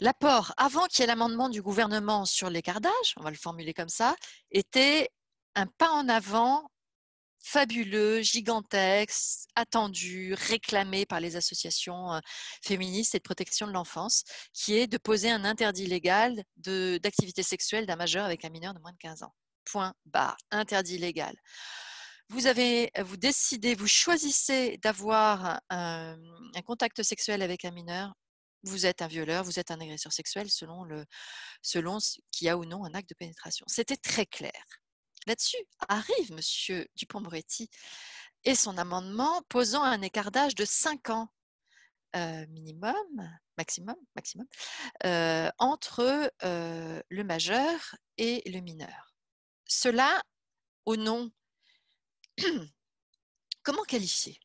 L'apport, avant qu'il y ait l'amendement du gouvernement sur l'écart on va le formuler comme ça, était un pas en avant fabuleux, gigantesque, attendu, réclamé par les associations euh, féministes et de protection de l'enfance, qui est de poser un interdit légal d'activité sexuelle d'un majeur avec un mineur de moins de 15 ans. Point barre, interdit légal. Vous, avez, vous décidez, vous choisissez d'avoir euh, un contact sexuel avec un mineur, vous êtes un violeur, vous êtes un agresseur sexuel selon, le, selon qu'il y a ou non un acte de pénétration. C'était très clair. Là-dessus arrive M. Dupont-Moretti et son amendement posant un écartage de 5 ans euh, minimum, maximum, maximum euh, entre euh, le majeur et le mineur. Cela au nom, comment qualifier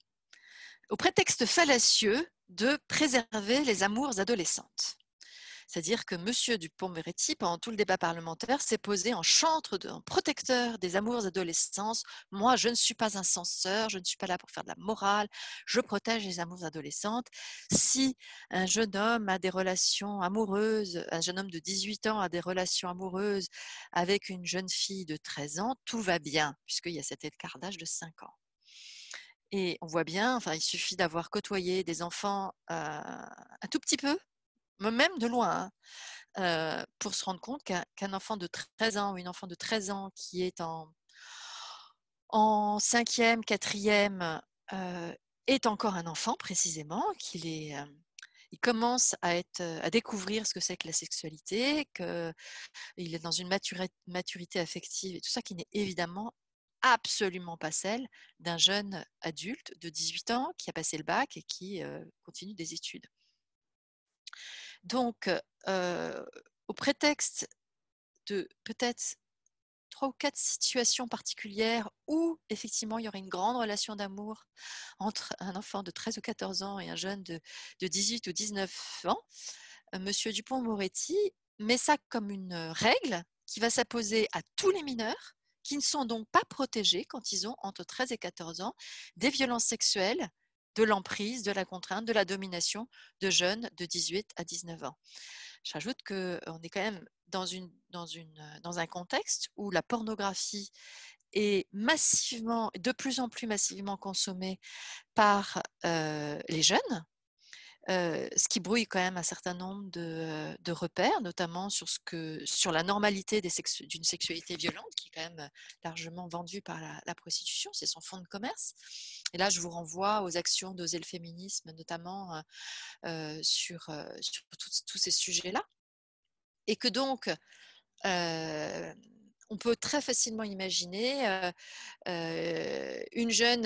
Au prétexte fallacieux de préserver les amours adolescentes. C'est-à-dire que M. Dupont-Moretti, pendant tout le débat parlementaire, s'est posé en chantre, de, en protecteur des amours adolescentes. Moi, je ne suis pas un censeur, je ne suis pas là pour faire de la morale, je protège les amours adolescentes. Si un jeune homme a des relations amoureuses, un jeune homme de 18 ans a des relations amoureuses avec une jeune fille de 13 ans, tout va bien, puisqu'il y a cet écart d'âge de 5 ans. Et on voit bien, enfin, il suffit d'avoir côtoyé des enfants euh, un tout petit peu, même de loin, hein, euh, pour se rendre compte qu'un enfant de 13 ans ou une enfant de 13 ans qui est en, en 5e, 4e, euh, est encore un enfant précisément, qu'il est il commence à, être, à découvrir ce que c'est que la sexualité, qu'il est dans une maturité, affective et tout ça qui n'est évidemment absolument pas celle d'un jeune adulte de 18 ans qui a passé le bac et qui euh, continue des études. Donc, euh, au prétexte de peut-être trois ou quatre situations particulières où effectivement il y aurait une grande relation d'amour entre un enfant de 13 ou 14 ans et un jeune de, de 18 ou 19 ans, euh, Monsieur Dupont-Moretti met ça comme une règle qui va s'apposer à tous les mineurs qui ne sont donc pas protégés quand ils ont entre 13 et 14 ans des violences sexuelles, de l'emprise, de la contrainte, de la domination de jeunes de 18 à 19 ans. J'ajoute qu'on est quand même euh, dans, un contexte où la pornographie est massivement, de plus en plus massivement consommée par euh, les jeunes ce qui brouille quand même un certain nombre de, repères, notamment sur, la normalité d'une sexualité violente, qui est quand même largement vendue par la, prostitution, c'est son fonds de commerce. Et là, je vous renvoie aux actions d'oser féminisme, notamment sur, tous ces sujets-là. Et que donc, on peut très facilement imaginer une jeune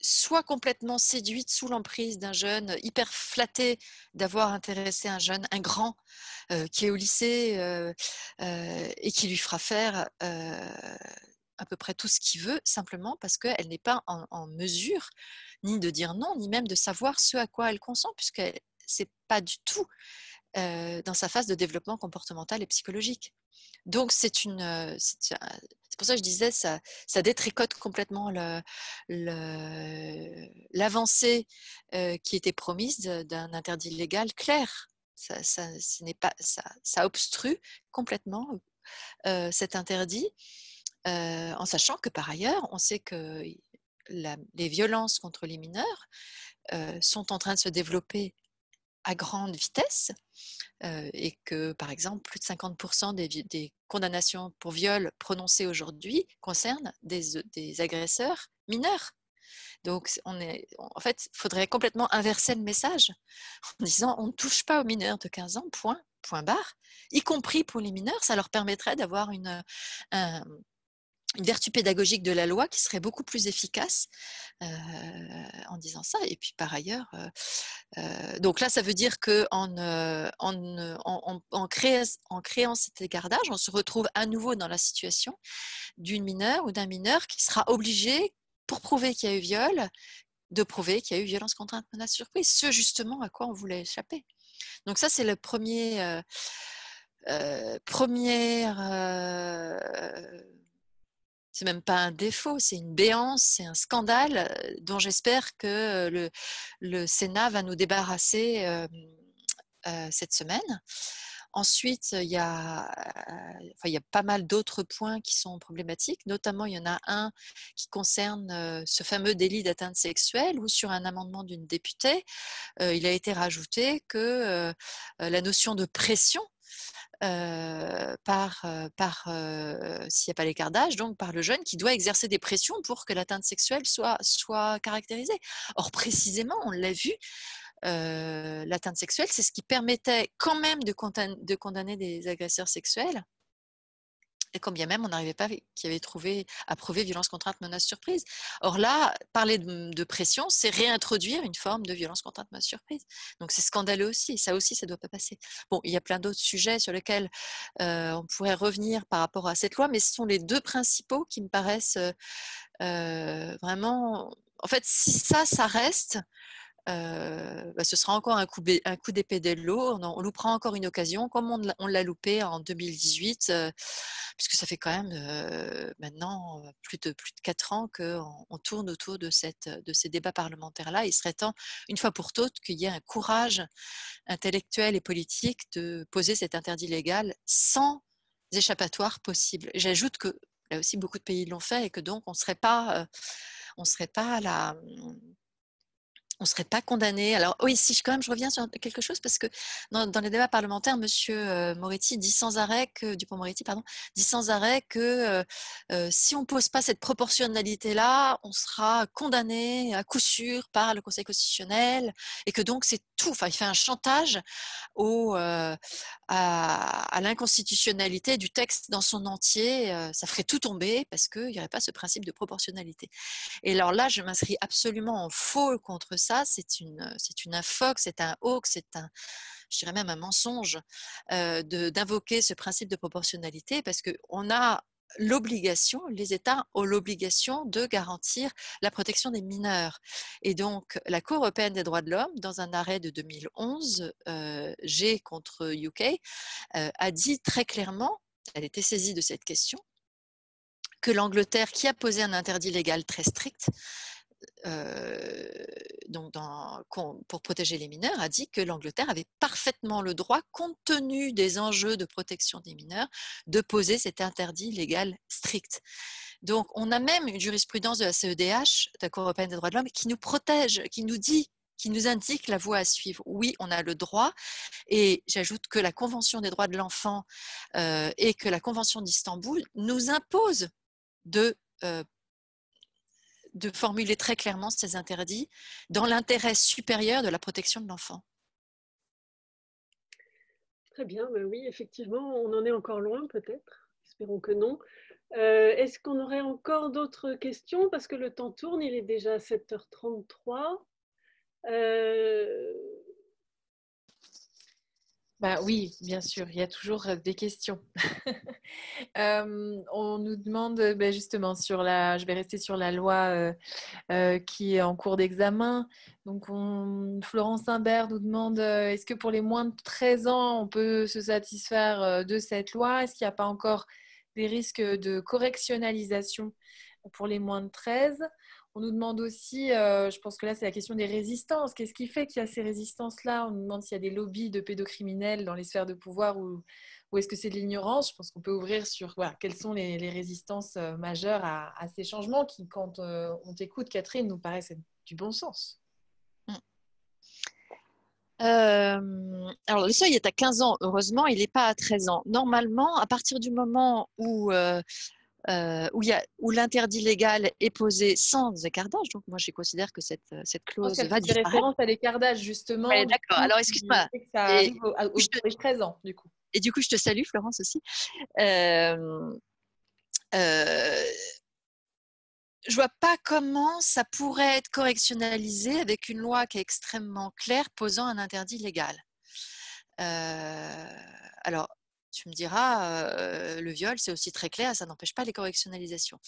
soit complètement séduite sous l'emprise d'un jeune, euh, hyper flattée d'avoir intéressé un jeune, un grand, euh, qui est au lycée euh, et qui lui fera faire à peu près tout ce qu'il veut, simplement parce qu'elle n'est pas en, en, mesure ni de dire non, ni même de savoir ce à quoi elle consent, puisque c'est pas du tout dans sa phase de développement comportemental et psychologique. Donc c'est une, pour ça que je disais, ça, ça détricote complètement l'avancée qui était promise d'un interdit légal clair. Ça, n'est pas, ça, obstrue complètement cet interdit, en sachant que par ailleurs, on sait que les violences contre les mineurs sont en train de se développer à grande vitesse euh, et que, par exemple, plus de 50% des, des, condamnations pour viol prononcées aujourd'hui concernent des, euh, agresseurs mineurs. Donc, on est, en fait, il faudrait complètement inverser le message en disant on ne touche pas aux mineurs de 15 ans, point, point barre, y compris pour les mineurs, ça leur permettrait d'avoir une, vertu pédagogique de la loi qui serait beaucoup plus efficace euh, en disant ça. Et puis par ailleurs, donc là, ça veut dire qu'en en, créant, cet égardage, on se retrouve à nouveau dans la situation d'une mineure ou d'un mineur qui sera obligé, pour prouver qu'il y a eu viol, de prouver qu'il y a eu violence contrainte, menace, surprise, ce justement à quoi on voulait échapper. Donc ça, c'est le premier... première c'est même pas un défaut, c'est une béance, c'est un scandale euh, dont j'espère que euh, le, Sénat va nous débarrasser euh, cette semaine. Ensuite, il y il y a pas mal d'autres points qui sont problématiques. Notamment, il y en a un qui concerne ce fameux délit d'atteinte sexuelle où, sur un amendement d'une députée, il a été rajouté que la notion de pression euh, par, euh, euh, s'il n'y a pas l'écartage, donc par le jeune qui doit exercer des pressions pour que l'atteinte sexuelle soit, caractérisée. Or, précisément, on l'a vu, l'atteinte sexuelle, c'est ce qui permettait quand même de condamner des agresseurs sexuels et combien bien même on n'arrivait pas qui avait trouvé à prouver violence contrainte menace surprise. Or là, parler de, pression, c'est réintroduire une forme de violence contrainte menace surprise. Donc c'est scandaleux aussi, ça aussi ça ne doit pas passer. Bon, il y a plein d'autres sujets sur lesquels euh, on pourrait revenir par rapport à cette loi, mais ce sont les deux principaux qui me paraissent euh, vraiment en fait si ça ça reste euh, bah, ce sera encore un coup, un coup d'épée de l'eau. On, nous prend encore une occasion, comme on, l'a loupé en 2018, euh, puisque ça fait quand même euh, maintenant plus de, plus de 4 ans qu'on tourne autour de, cette, de ces débats parlementaires-là. Il serait temps, une fois pour toutes, qu'il y ait un courage intellectuel et politique de poser cet interdit légal sans échappatoire possible. J'ajoute que là aussi beaucoup de pays l'ont fait et que donc on ne serait pas, on serait pas à la, on ne serait pas condamné. Alors oui, si je, quand je reviens sur quelque chose parce que dans, les débats parlementaires, Monsieur euh, Moretti dit sans arrêt que Dupont-Moretti pardon dit sans arrêt que euh, euh, si on pose pas cette proportionnalité là, on sera condamné à coup sûr par le Conseil constitutionnel et que donc c'est enfin, il fait un chantage au, euh, à, l'inconstitutionnalité du texte dans son entier. Euh, ça ferait tout tomber parce qu'il n'y aurait pas ce principe de proportionnalité. Et alors là, je m'inscris absolument en faux contre ça. C'est une, c'est une infoque, c'est un hoax c'est un, je dirais même un mensonge euh, d'invoquer ce principe de proportionnalité parce qu'on a l'obligation, les États ont l'obligation de garantir la protection des mineurs. Et donc, la Cour européenne des droits de l'homme, dans un arrêt de 2011, euh, G contre UK, euh, a dit très clairement, elle était saisie de cette question, que l'Angleterre, qui a posé un interdit légal très strict, euh, donc pour protéger les mineurs a dit que l'Angleterre avait parfaitement le droit, compte tenu des enjeux de protection des mineurs, de poser cet interdit légal strict. Donc on a même une jurisprudence de la CEDH, de la Cour européenne des droits de l'homme, qui nous protège, qui nous dit qui nous indique la voie à suivre. Oui, on a le droit. Et j'ajoute que la Convention des droits de l'enfant euh, et que la Convention d'Istanbul nous imposent de euh, de formuler très clairement ces interdits dans l'intérêt supérieur de la protection de l'enfant. Très bien, ben oui, effectivement, on en est encore loin peut-être, espérons que non. Euh, est-ce qu'on aurait encore d'autres questions Parce que le temps tourne, il est déjà 7h33. Euh, bah oui, bien sûr, il y a toujours des questions. on nous demande bah justement sur la, je vais rester sur la loi qui est en cours d'examen. Donc Florence Imbert nous demande est-ce que pour les moins de 13 ans on peut se satisfaire de cette loi Est-ce qu'il n'y a pas encore des risques de correctionnalisation pour les moins de 13 on nous demande aussi, euh, je pense que là c'est la question des résistances. Qu'est-ce qui fait qu'il y a ces résistances-là On nous demande s'il y a des lobbies de pédocriminels dans les sphères de pouvoir ou, est-ce que c'est de l'ignorance Je pense qu'on peut ouvrir sur quelles sont les, résistances euh, majeures à, ces changements qui, quand euh, on t'écoute, Catherine, nous paraissent être du bon sens. Mm. alors le seuil est à 15 ans, heureusement, il n'est pas à 13 ans. Normalement, à partir du moment où euh, où, où l'interdit légal est posé sans écartage. Donc, moi, je considère que cette, euh, cette clause va disparaître. référence à l'écartage, justement. Ouais, D'accord. Alors, excuse-moi. je... présent, du coup. Et du coup, je te salue, Florence, aussi. Euh, euh, je vois pas comment ça pourrait être correctionnalisé avec une loi qui est extrêmement claire posant un interdit légal. Euh, alors, tu me diras, le viol, c'est aussi très clair, ça n'empêche pas les correctionnalisations.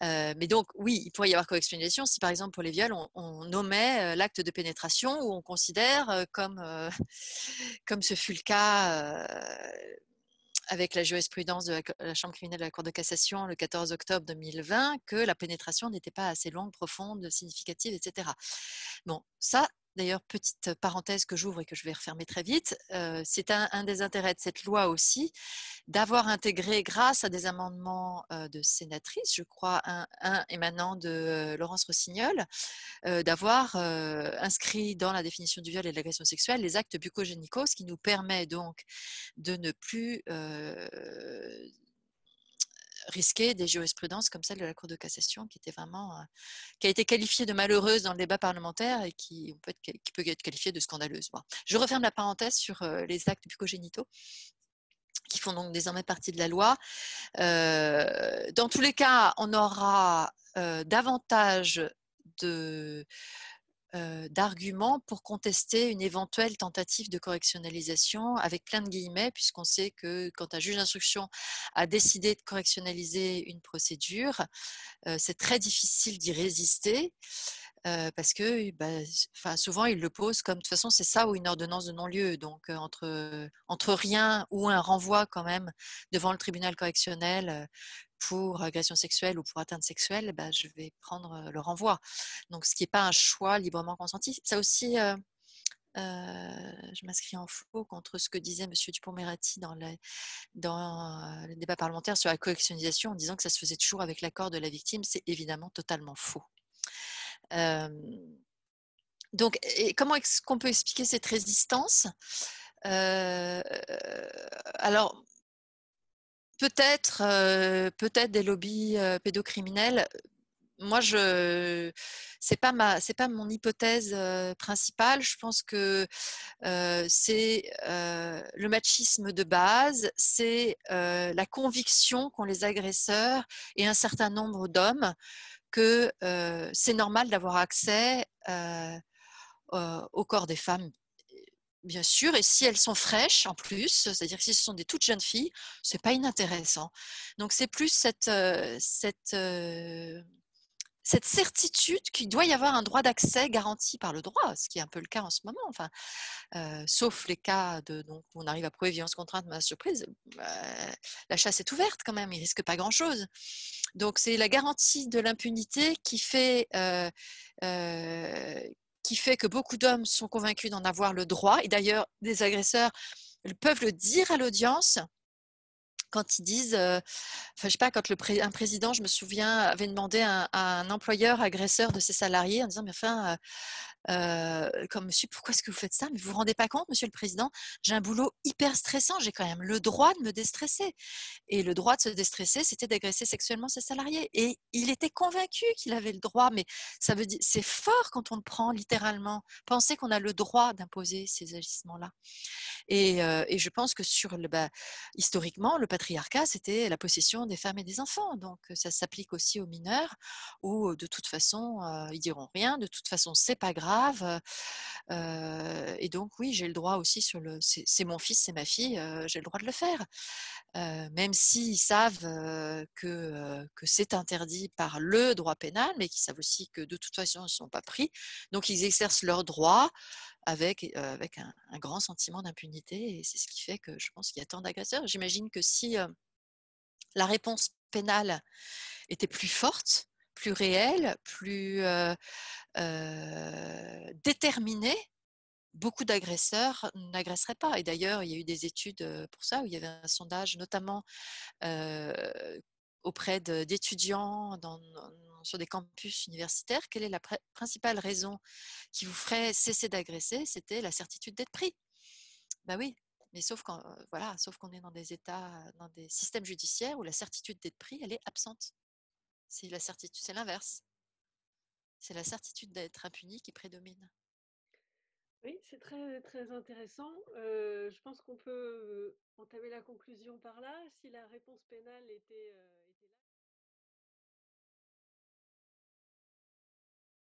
mais donc, oui, il pourrait y avoir correctionnalisation si, par exemple, pour les viols, on, nommait l'acte de pénétration ou on considère, comme, comme ce fut le cas avec la jurisprudence de la, Chambre criminelle de la Cour de cassation le 14 octobre 2020, que la pénétration n'était pas assez longue, profonde, significative, etc. Bon, ça, D'ailleurs, petite parenthèse que j'ouvre et que je vais refermer très vite, c'est un, des intérêts de cette loi aussi d'avoir intégré, grâce à des amendements de sénatrices, je crois, un, émanant de Laurence Rossignol, d'avoir inscrit dans la définition du viol et de l'agression sexuelle les actes bucogénicaux, ce qui nous permet donc de ne plus risquer des jurisprudences comme celle de la Cour de cassation, qui était vraiment, euh, qui a été qualifiée de malheureuse dans le débat parlementaire et qui peut être, qui peut être qualifiée de scandaleuse. Je referme la parenthèse sur euh, les actes bucogénitaux qui font donc désormais partie de la loi. Euh, dans tous les cas, on aura davantage de euh, d'arguments pour contester une éventuelle tentative de correctionnalisation avec plein de guillemets, puisqu'on sait que quand un juge d'instruction a décidé de correctionnaliser une procédure, euh, c'est très difficile d'y résister parce que bah, souvent ils le posent comme de toute façon c'est ça ou une ordonnance de non-lieu. Donc entre, rien ou un renvoi quand même devant le tribunal correctionnel pour agression sexuelle ou pour atteinte sexuelle, bah, je vais prendre le renvoi. Donc ce qui n'est pas un choix librement consenti. Ça aussi, je m'inscris en faux contre ce que disait M. Dupont-Merati dans, dans le débat parlementaire sur la collectionnisation en disant que ça se faisait toujours avec l'accord de la victime. C'est évidemment totalement faux. Euh, donc, comment est-ce qu'on peut expliquer cette résistance euh, Alors, peut-être euh, peut-être des lobbies pédocriminels. Moi, je c'est pas pas mon hypothèse principale. Je pense que c'est le machisme de base, c'est la conviction qu'ont les agresseurs et un certain nombre d'hommes que euh, c'est normal d'avoir accès euh, euh, au corps des femmes, bien sûr, et si elles sont fraîches en plus, c'est-à-dire si ce sont des toutes jeunes filles, c'est pas inintéressant. Donc c'est plus cette, cette cette certitude qu'il doit y avoir un droit d'accès garanti par le droit, ce qui est un peu le cas en ce moment, enfin, euh, sauf les cas de, donc, où on arrive à prouver violence contrainte, ma surprise, bah, la chasse est ouverte quand même, il risque pas grand-chose. Donc c'est la garantie de l'impunité qui fait... Euh, euh, qui fait que beaucoup d'hommes sont convaincus d'en avoir le droit. Et d'ailleurs, des agresseurs peuvent le dire à l'audience quand ils disent, enfin, je sais pas, quand le un président, je me souviens, avait demandé à, un employeur agresseur de ses salariés en disant, mais enfin, euh, euh, comme monsieur, pourquoi est-ce que vous faites ça Mais vous vous rendez pas compte, monsieur le président, j'ai un boulot hyper stressant, j'ai quand même le droit de me déstresser. Et le droit de se déstresser, c'était d'agresser sexuellement ses salariés. Et il était convaincu qu'il avait le droit, mais ça veut dire, c'est fort quand on le prend littéralement. Penser qu'on a le droit d'imposer ces agissements-là. Et, euh, je pense que sur le, bah, historiquement, le patron patriarcat, c'était la possession des femmes et des enfants. Donc ça s'applique aussi aux mineurs où de toute façon ils diront rien, de toute façon c'est pas grave. et donc oui, j'ai le droit aussi sur le c'est mon fils, c'est ma fille, j'ai le droit de le faire. même s'ils savent que, que c'est interdit par le droit pénal, mais qu'ils savent aussi que de toute façon ils ne sont pas pris. Donc ils exercent leur droit avec, un, grand sentiment d'impunité. Et c'est ce qui fait que je pense qu'il y a tant d'agresseurs. J'imagine que si la réponse pénale était plus forte, plus réelle, plus déterminée, beaucoup d'agresseurs n'agresseraient pas. Et d'ailleurs, il y a eu des études pour ça, où il y avait un sondage notamment auprès d'étudiants sur des campus universitaires, quelle est la principale raison qui vous ferait cesser d'agresser C'était la certitude d'être pris. Ben oui, mais sauf qu'on euh, voilà, sauf qu'on est dans des États, dans des systèmes judiciaires où la certitude d'être pris, elle est absente. C'est la certitude, c'est l'inverse. C'est la certitude d'être impuni qui prédomine. Oui, c'est très, très intéressant. Euh, je pense qu'on peut euh, entamer la conclusion par là. Si la réponse pénale était...